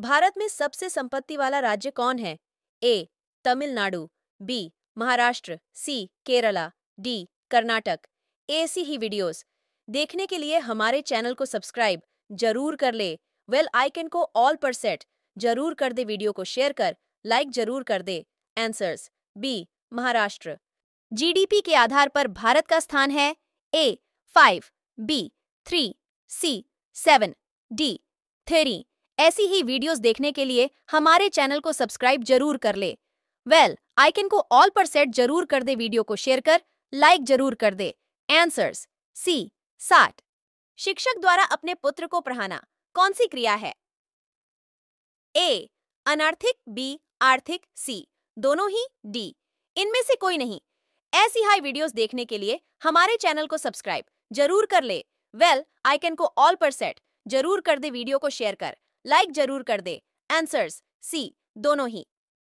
भारत में सबसे संपत्ति वाला राज्य कौन है A Tamil Nadu B Maharashtra C Kerala D Karnataka ऐसी ही वीडियोस देखने के लिए हमारे चैनल को सब्सक्राइब जरूर कर ले वेल आइकन को ऑल पर सेट जरूर कर दे वीडियो को शेयर कर लाइक जरूर कर दे आंसर्स बी महाराष्ट्र जीडीपी के आधार पर भारत का स्थान है A five B three C seven D three ऐसी ही वीडियोस देखने के लिए हमारे चैनल को सब्सक्राइब जरूर कर ले वेल well, आइकन को ऑल पर सेट जरूर कर दे वीडियो को शेयर कर लाइक जरूर कर दे एंसर्स सी साठ शिक्षक द्वारा अपने पुत्र को पढ़ाना कौन सी क्रिया है ए अनार्थिक बी आर्थिक सी दोनों ही डी इनमें से कोई नहीं ऐसी हाई वीडियोस देखने के लिए हमारे चैनल को सब्सक्राइब जरूर कर ले वेल आइकन को ऑल पर सेट जरूर कर दे वीडियो को शेयर कर लाइक जरूर कर दे आंसर्स सी दोनों ही